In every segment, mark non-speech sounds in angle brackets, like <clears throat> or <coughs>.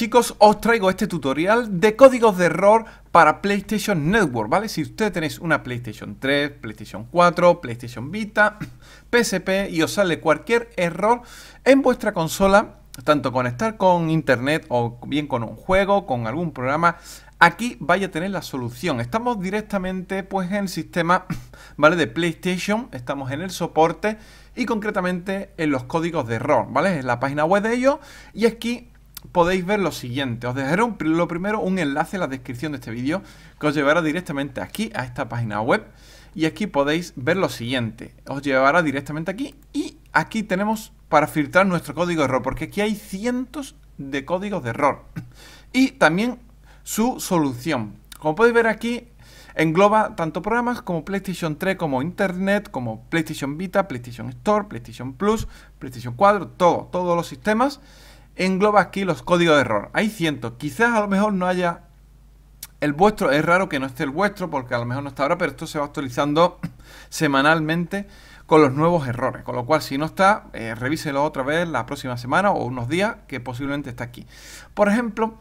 Chicos, os traigo este tutorial de códigos de error para PlayStation Network, ¿vale? Si ustedes tenéis una PlayStation 3, PlayStation 4, PlayStation Vita, PSP <clears throat> y os sale cualquier error en vuestra consola, tanto conectar con internet o bien con un juego, con algún programa, aquí vaya a tener la solución. Estamos directamente pues en el sistema, <clears throat> ¿vale? De PlayStation, estamos en el soporte y concretamente en los códigos de error, ¿vale? En la página web de ellos y aquí podéis ver lo siguiente. Os dejaré lo primero un enlace en la descripción de este vídeo que os llevará directamente aquí a esta página web. Y aquí podéis ver lo siguiente. Os llevará directamente aquí y aquí tenemos para filtrar nuestro código de error, porque aquí hay cientos de códigos de error. <laughs> Y también su solución. Como podéis ver aquí, engloba tanto programas como PlayStation 3, como Internet, como PlayStation Vita, PlayStation Store, PlayStation Plus, PlayStation 4, todo, todos los sistemas engloba aquí los códigos de error. Hay cientos. Quizás a lo mejor no haya el vuestro. Es raro que no esté el vuestro porque a lo mejor no está ahora, pero esto se va actualizando <clears throat> semanalmente con los nuevos errores. Con lo cual, si no está, eh, revíselo otra vez la próxima semana o unos días que posiblemente está aquí. Por ejemplo,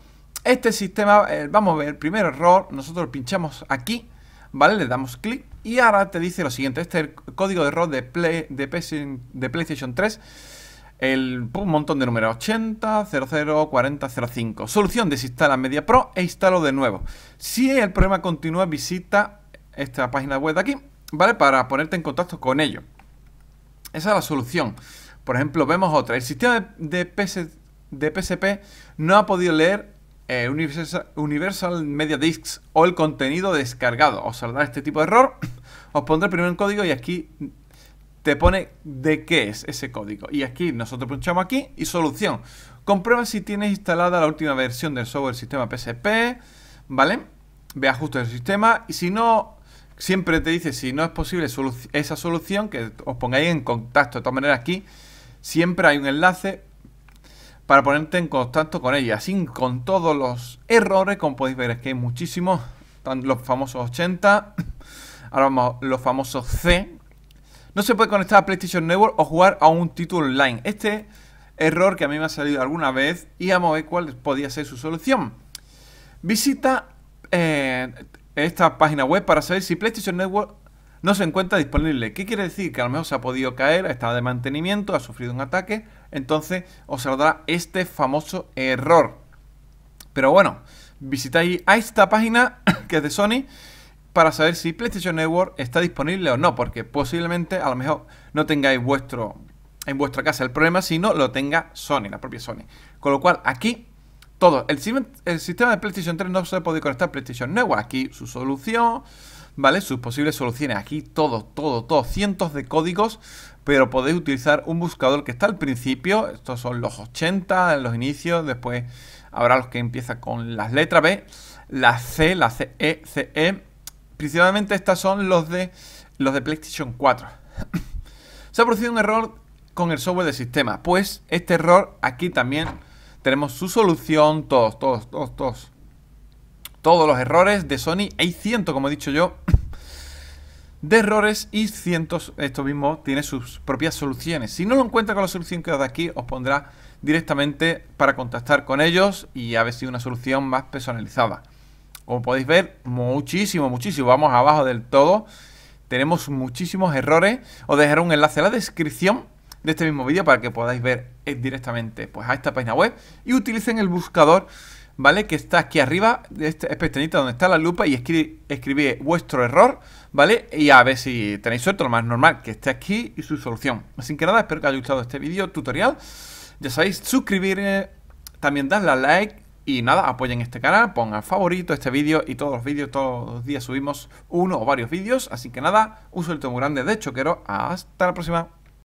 este sistema, eh, vamos a ver el primer error. Nosotros pinchamos aquí, ¿vale? Le damos clic y ahora te dice lo siguiente. Este es el código de error de, Play, de, de PlayStation 3 el un montón de números 80, 00, 40, 05. Solución, desinstala Media Pro e instalo de nuevo. Si el problema continúa, visita esta página web de aquí, ¿vale? Para ponerte en contacto con ellos. Esa es la solución. Por ejemplo, vemos otra. El sistema de, PS, PSP no ha podido leer eh, Universal, Universal, Media Discs o el contenido descargado. Os saldrá este tipo de error. Os pondré primero el código y aquí te pone de qué es ese código. Y aquí nosotros pinchamos aquí y solución. Comprueba si tienes instalada la última versión del software sistema PSP, ¿vale? Ve ajustes del sistema y si no, siempre te dice si no es posible esa solución, que os pongáis en contacto. De todas maneras aquí siempre hay un enlace para ponerte en contacto con ella. Así con todos los errores, como podéis ver, es que hay muchísimos. Los famosos 80, ahora vamos, los famosos C, no se puede conectar a PlayStation Network o jugar a un título online. Este error que a mí me ha salido alguna vez y vamos a ver cuál podía ser su solución. Visita eh, esta página web para saber si PlayStation Network no se encuentra disponible. ¿Qué quiere decir? Que a lo mejor se ha podido caer, estado de mantenimiento, ha sufrido un ataque, entonces os saldrá este famoso error. Pero bueno, visitáis a esta página <coughs> que es de Sony para saber si PlayStation Network está disponible o no, porque posiblemente a lo mejor no tengáis vuestro en vuestra casa el problema, sino lo tenga Sony, la propia Sony. Con lo cual, aquí todo, el, sistema de PlayStation 3 no se puede conectar a PlayStation Network. Aquí su solución, ¿vale? Sus posibles soluciones. Aquí todo, todo, todo, cientos de códigos, pero podéis utilizar un buscador que está al principio. Estos son los 80 en los inicios, después habrá los que empiezan con las letras B, la C, la C, E, C, e, Principalmente estas son los de, los de PlayStation 4. <coughs> Se ha producido un error con el software del sistema. Pues este error aquí también tenemos su solución. Todos, todos, todos, todos. Todos los errores de Sony. Hay cientos, como he dicho yo, <coughs> de errores y cientos. Esto mismo tiene sus propias soluciones. Si no lo encuentra con la solución que os da aquí, os pondrá directamente para contactar con ellos y a ver si una solución más personalizada. Como podéis ver, muchísimo, muchísimo. Vamos abajo del todo. Tenemos muchísimos errores. Os dejaré un enlace a la descripción de este mismo vídeo para que podáis ver eh, directamente pues, a esta página web y utilicen el buscador, ¿vale? Que está aquí arriba, de este pestañita donde está la lupa y escribir escribí vuestro error, ¿vale? Y a ver si tenéis suerte, lo más normal, que esté aquí y su solución. Así que nada, espero que os haya gustado este vídeo tutorial. Ya sabéis, suscribir, también darle a like, y nada, apoyen este canal, pongan favorito este vídeo y todos los vídeos, todos los días subimos uno o varios vídeos. Así que nada, un el muy grande de choquero. Hasta la próxima.